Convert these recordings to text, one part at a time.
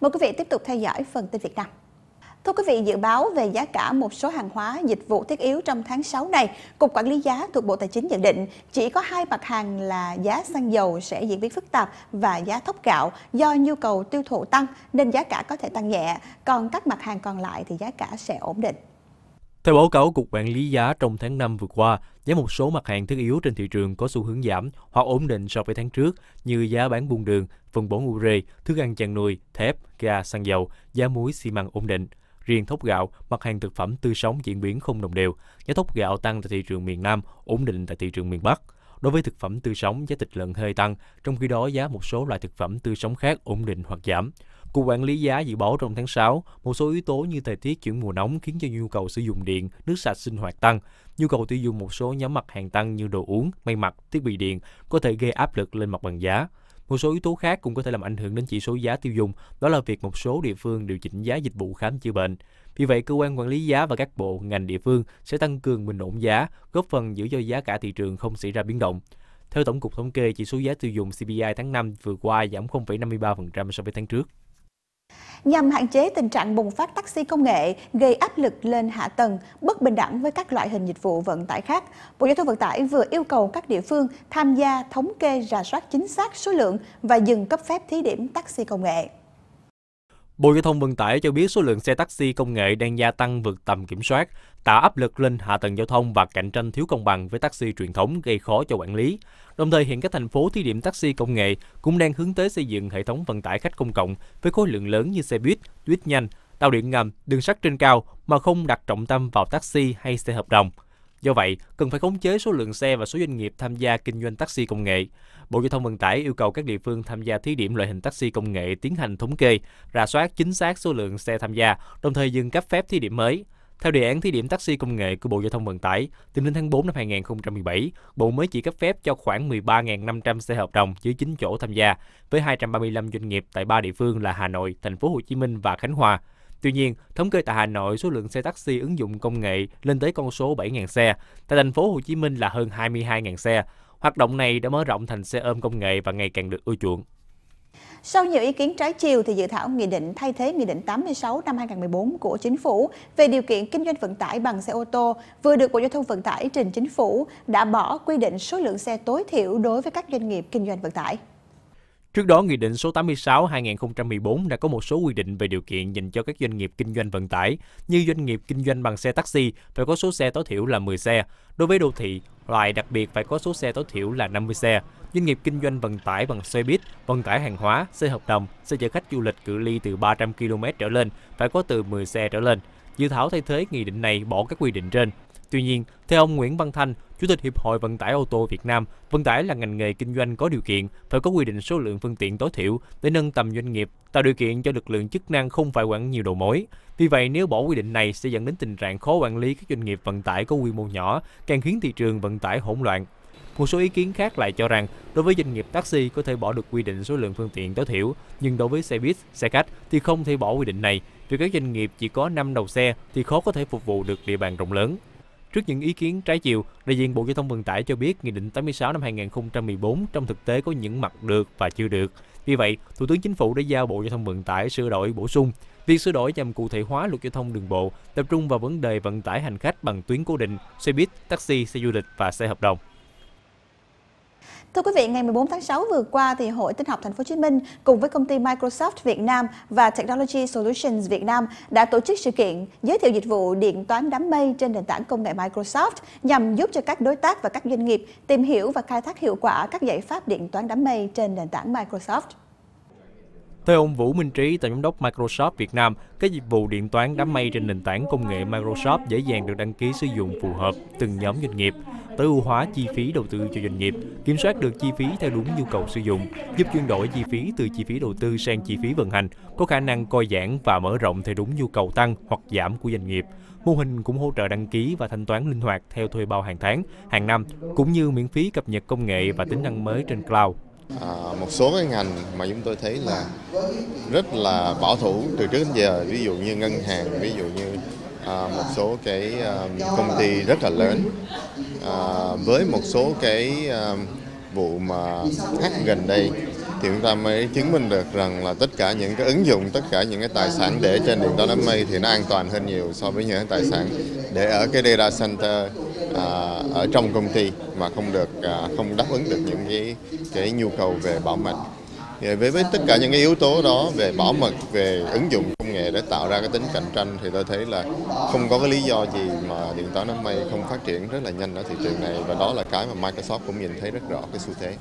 Mời quý vị tiếp tục theo dõi phần tin Việt Nam. Thưa quý vị, dự báo về giá cả một số hàng hóa dịch vụ thiết yếu trong tháng 6 này, Cục Quản lý giá thuộc Bộ Tài chính nhận định chỉ có hai mặt hàng là giá xăng dầu sẽ diễn biến phức tạp và giá thóc gạo do nhu cầu tiêu thụ tăng nên giá cả có thể tăng nhẹ, còn các mặt hàng còn lại thì giá cả sẽ ổn định. Theo báo cáo Cục Quản lý Giá trong tháng 5 vừa qua, giá một số mặt hàng thiết yếu trên thị trường có xu hướng giảm hoặc ổn định so với tháng trước như giá bán buôn đường, phân bón ure, thức ăn chăn nuôi, thép, ga, xăng dầu, giá muối, xi măng ổn định. Riêng thóc gạo, mặt hàng thực phẩm tươi sống diễn biến không đồng đều. Giá thóc gạo tăng tại thị trường miền Nam, ổn định tại thị trường miền Bắc. Đối với thực phẩm tươi sống, giá thịt lợn hơi tăng, trong khi đó giá một số loại thực phẩm tươi sống khác ổn định hoặc giảm. Cục Quản lý giá dự báo trong tháng 6, một số yếu tố như thời tiết chuyển mùa nóng khiến cho nhu cầu sử dụng điện, nước sạch sinh hoạt tăng. Nhu cầu tiêu dùng một số nhóm mặt hàng tăng như đồ uống, may mặc, thiết bị điện có thể gây áp lực lên mặt bằng giá. Một số yếu tố khác cũng có thể làm ảnh hưởng đến chỉ số giá tiêu dùng, đó là việc một số địa phương điều chỉnh giá dịch vụ khám chữa bệnh. Vì vậy, cơ quan quản lý giá và các bộ ngành địa phương sẽ tăng cường bình ổn giá, góp phần giữ cho giá cả thị trường không xảy ra biến động. Theo Tổng cục Thống kê, chỉ số giá tiêu dùng CPI tháng 5 vừa qua giảm 0,53% so với tháng trước. Nhằm hạn chế tình trạng bùng phát taxi công nghệ gây áp lực lên hạ tầng, bất bình đẳng với các loại hình dịch vụ vận tải khác, Bộ Giao thông Vận tải vừa yêu cầu các địa phương tham gia thống kê rà soát chính xác số lượng và dừng cấp phép thí điểm taxi công nghệ. Bộ Giao thông Vận tải cho biết số lượng xe taxi công nghệ đang gia tăng vượt tầm kiểm soát, tạo áp lực lên hạ tầng giao thông và cạnh tranh thiếu công bằng với taxi truyền thống gây khó cho quản lý. Đồng thời hiện các thành phố thí điểm taxi công nghệ cũng đang hướng tới xây dựng hệ thống vận tải khách công cộng với khối lượng lớn như xe buýt, buýt nhanh, tàu điện ngầm, đường sắt trên cao mà không đặt trọng tâm vào taxi hay xe hợp đồng. Do vậy, cần phải khống chế số lượng xe và số doanh nghiệp tham gia kinh doanh taxi công nghệ. Bộ Giao thông Vận tải yêu cầu các địa phương tham gia thí điểm loại hình taxi công nghệ tiến hành thống kê, rà soát chính xác số lượng xe tham gia, đồng thời dừng cấp phép thí điểm mới. Theo đề án thí điểm taxi công nghệ của Bộ Giao thông Vận tải, tính đến tháng 4 năm 2017, Bộ mới chỉ cấp phép cho khoảng 13.500 xe hợp đồng dưới 9 chỗ tham gia, với 235 doanh nghiệp tại ba địa phương là Hà Nội, Thành phố Hồ Chí Minh và Khánh Hòa. Tuy nhiên, thống kê tại Hà Nội, số lượng xe taxi ứng dụng công nghệ lên tới con số 7.000 xe, tại thành phố Hồ Chí Minh là hơn 22.000 xe. Hoạt động này đã mở rộng thành xe ôm công nghệ và ngày càng được ưa chuộng. Sau nhiều ý kiến trái chiều thì dự thảo nghị định thay thế nghị định 86 năm 2014 của chính phủ về điều kiện kinh doanh vận tải bằng xe ô tô vừa được Bộ Giao thông Vận tải trình chính phủ đã bỏ quy định số lượng xe tối thiểu đối với các doanh nghiệp kinh doanh vận tải. Trước đó, Nghị định số 86-2014 đã có một số quy định về điều kiện dành cho các doanh nghiệp kinh doanh vận tải, như doanh nghiệp kinh doanh bằng xe taxi phải có số xe tối thiểu là 10 xe. Đối với đô thị, loại đặc biệt phải có số xe tối thiểu là 50 xe. Doanh nghiệp kinh doanh vận tải bằng xe buýt, vận tải hàng hóa, xe hợp đồng, xe chở khách du lịch cự ly từ 300 km trở lên phải có từ 10 xe trở lên. Dự thảo thay thế nghị định này bỏ các quy định trên. Tuy nhiên, theo ông Nguyễn Văn Thanh, Chủ tịch Hiệp hội Vận tải ô tô Việt Nam, vận tải là ngành nghề kinh doanh có điều kiện, phải có quy định số lượng phương tiện tối thiểu để nâng tầm doanh nghiệp, tạo điều kiện cho lực lượng chức năng không phải quản nhiều đầu mối. Vì vậy, nếu bỏ quy định này sẽ dẫn đến tình trạng khó quản lý các doanh nghiệp vận tải có quy mô nhỏ, càng khiến thị trường vận tải hỗn loạn. Một số ý kiến khác lại cho rằng, đối với doanh nghiệp taxi có thể bỏ được quy định số lượng phương tiện tối thiểu, nhưng đối với xe buýt, xe khách thì không thể bỏ quy định này, vì các doanh nghiệp chỉ có 5 đầu xe thì khó có thể phục vụ được địa bàn rộng lớn. Trước những ý kiến trái chiều, đại diện Bộ Giao thông Vận tải cho biết Nghị định 86 năm 2014 trong thực tế có những mặt được và chưa được. Vì vậy, Thủ tướng Chính phủ đã giao Bộ Giao thông Vận tải sửa đổi bổ sung. Việc sửa đổi nhằm cụ thể hóa luật giao thông đường bộ, tập trung vào vấn đề vận tải hành khách bằng tuyến cố định, xe buýt, taxi, xe du lịch và xe hợp đồng. Thưa quý vị, ngày 14 tháng 6 vừa qua thì Hội Tin học Thành phố Hồ Chí Minh cùng với công ty Microsoft Việt Nam và Technology Solutions Việt Nam đã tổ chức sự kiện giới thiệu dịch vụ điện toán đám mây trên nền tảng công nghệ Microsoft nhằm giúp cho các đối tác và các doanh nghiệp tìm hiểu và khai thác hiệu quả các giải pháp điện toán đám mây trên nền tảng Microsoft. Theo ông Vũ Minh Trí, tổng giám đốc Microsoft Việt Nam, các dịch vụ điện toán đám mây trên nền tảng công nghệ Microsoft dễ dàng được đăng ký sử dụng phù hợp từng nhóm doanh nghiệp, tối ưu hóa chi phí đầu tư cho doanh nghiệp, kiểm soát được chi phí theo đúng nhu cầu sử dụng, giúp chuyển đổi chi phí từ chi phí đầu tư sang chi phí vận hành, có khả năng coi giãn và mở rộng theo đúng nhu cầu tăng hoặc giảm của doanh nghiệp. Mô hình cũng hỗ trợ đăng ký và thanh toán linh hoạt theo thuê bao hàng tháng, hàng năm, cũng như miễn phí cập nhật công nghệ và tính năng mới trên cloud À, một số cái ngành mà chúng tôi thấy là rất là bảo thủ từ trước đến giờ, ví dụ như ngân hàng, ví dụ như à, một số cái à, công ty rất là lớn à, với một số cái à, vụ mà hack gần đây thì chúng ta mới chứng minh được rằng là tất cả những cái ứng dụng, tất cả những cái tài sản để trên điện toán đám mây thì nó an toàn hơn nhiều so với những cái tài sản để ở cái data center à, ở trong công ty mà không được à, không đáp ứng được những cái cái nhu cầu về bảo mật với với tất cả những cái yếu tố đó về bảo mật về ứng dụng công nghệ để tạo ra cái tính cạnh tranh thì tôi thấy là không có cái lý do gì mà điện toán đám mây không phát triển rất là nhanh ở thị trường này và đó là cái mà Microsoft cũng nhìn thấy rất rõ cái xu thế.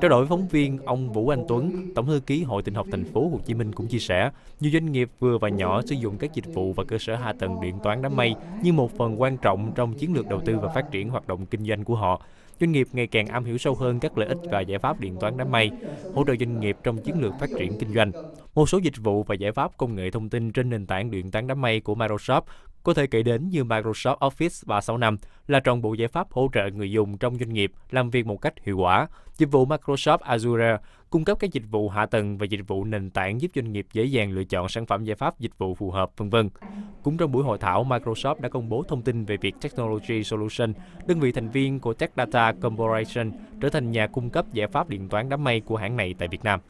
Trao đổi phóng viên, ông Vũ Anh Tuấn, Tổng thư ký Hội Tình học Thành phố Hồ Chí Minh cũng chia sẻ, nhiều doanh nghiệp vừa và nhỏ sử dụng các dịch vụ và cơ sở hạ tầng điện toán đám mây như một phần quan trọng trong chiến lược đầu tư và phát triển hoạt động kinh doanh của họ. Doanh nghiệp ngày càng am hiểu sâu hơn các lợi ích và giải pháp điện toán đám mây, hỗ trợ doanh nghiệp trong chiến lược phát triển kinh doanh. Một số dịch vụ và giải pháp công nghệ thông tin trên nền tảng điện toán đám mây của Microsoft có thể kể đến như Microsoft Office 365 là trọn bộ giải pháp hỗ trợ người dùng trong doanh nghiệp làm việc một cách hiệu quả. Dịch vụ Microsoft Azure cung cấp các dịch vụ hạ tầng và dịch vụ nền tảng giúp doanh nghiệp dễ dàng lựa chọn sản phẩm giải pháp dịch vụ phù hợp, vân vân. Cũng trong buổi hội thảo, Microsoft đã công bố thông tin về việc Technology Solution, đơn vị thành viên của Tech Data Corporation, trở thành nhà cung cấp giải pháp điện toán đám mây của hãng này tại Việt Nam.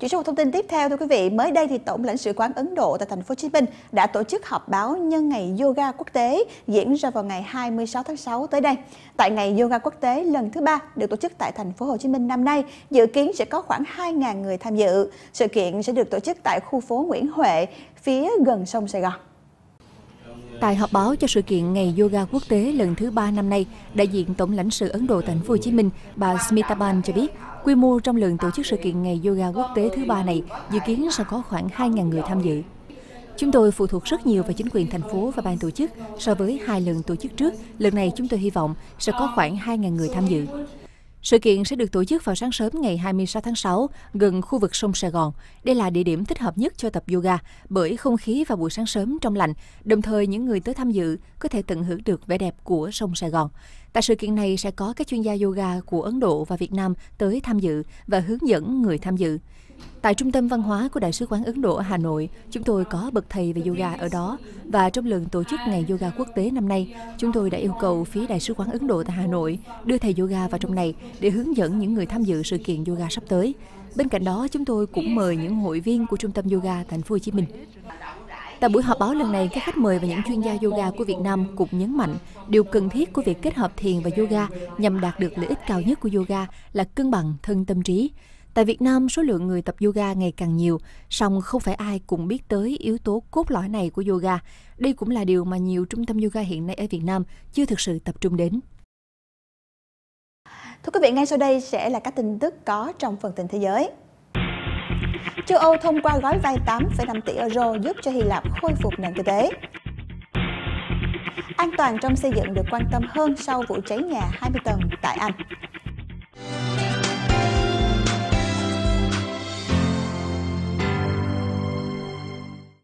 chuyển sang một thông tin tiếp theo thưa quý vị, mới đây thì Tổng lãnh sự quán Ấn Độ tại thành phố Hồ Chí Minh đã tổ chức họp báo nhân ngày yoga quốc tế diễn ra vào ngày 26 tháng 6 tới đây. Tại ngày yoga quốc tế lần thứ ba được tổ chức tại thành phố Hồ Chí Minh năm nay, dự kiến sẽ có khoảng 2.000 người tham dự. Sự kiện sẽ được tổ chức tại khu phố Nguyễn Huệ, phía gần sông Sài Gòn. Tại họp báo cho sự kiện Ngày Yoga Quốc tế lần thứ ba năm nay, đại diện Tổng lãnh sự Ấn Độ Thành phố Hồ Chí Minh, bà Smita Ban cho biết, quy mô trong lần tổ chức sự kiện Ngày Yoga Quốc tế thứ ba này dự kiến sẽ có khoảng 2.000 người tham dự. Chúng tôi phụ thuộc rất nhiều vào chính quyền thành phố và ban tổ chức. So với hai lần tổ chức trước, lần này chúng tôi hy vọng sẽ có khoảng 2.000 người tham dự. Sự kiện sẽ được tổ chức vào sáng sớm ngày 26 tháng 6 gần khu vực sông Sài Gòn. Đây là địa điểm thích hợp nhất cho tập yoga bởi không khí vào buổi sáng sớm trong lành, đồng thời những người tới tham dự có thể tận hưởng được vẻ đẹp của sông Sài Gòn. Tại sự kiện này sẽ có các chuyên gia yoga của Ấn Độ và Việt Nam tới tham dự và hướng dẫn người tham dự. Tại Trung tâm Văn hóa của Đại sứ quán Ấn Độ ở Hà Nội, chúng tôi có bậc thầy về yoga ở đó và trong lần tổ chức Ngày Yoga Quốc tế năm nay, chúng tôi đã yêu cầu phía Đại sứ quán Ấn Độ tại Hà Nội đưa thầy yoga vào trong này để hướng dẫn những người tham dự sự kiện yoga sắp tới. Bên cạnh đó, chúng tôi cũng mời những hội viên của Trung tâm Yoga Thành phố Hồ Chí Minh. Tại buổi họp báo lần này, các khách mời và những chuyên gia yoga của Việt Nam cũng nhấn mạnh điều cần thiết của việc kết hợp thiền và yoga nhằm đạt được lợi ích cao nhất của yoga là cân bằng thân tâm trí. Tại Việt Nam, số lượng người tập yoga ngày càng nhiều, song không phải ai cũng biết tới yếu tố cốt lõi này của yoga. Đây cũng là điều mà nhiều trung tâm yoga hiện nay ở Việt Nam chưa thực sự tập trung đến. Thưa quý vị, ngay sau đây sẽ là các tin tức có trong phần tin thế giới. Châu Âu thông qua gói vay 8,5 tỷ euro giúp cho Hy Lạp khôi phục nền kinh tế. An toàn trong xây dựng được quan tâm hơn sau vụ cháy nhà 20 tầng tại Anh.